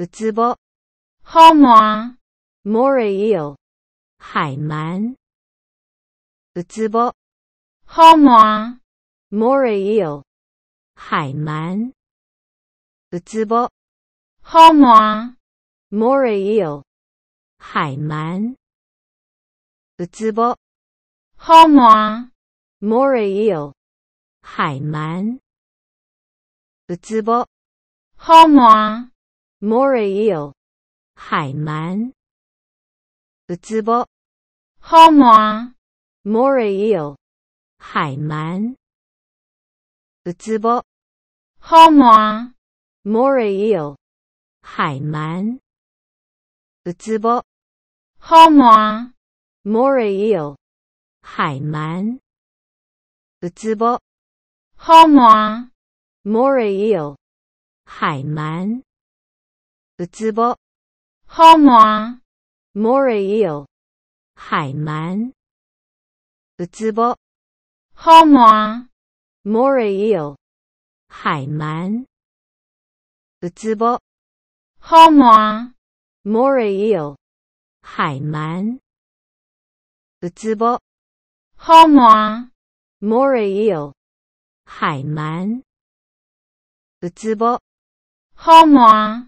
乌兹伯，好慢，莫雷尔，海鳗。乌兹伯，好慢，莫雷尔，海鳗。乌兹伯，好慢，莫雷尔，海鳗。乌兹伯，好慢。海鳗直播好吗？海鳗直播好吗？海鳗直播好吗？海鳗直播好吗？海鳗直播好吗？乌兹博，海鳗。莫雷尔，海鳗。乌兹博，海鳗。莫雷尔，海鳗。乌兹博，海鳗。莫雷尔，海鳗。乌兹博，海鳗。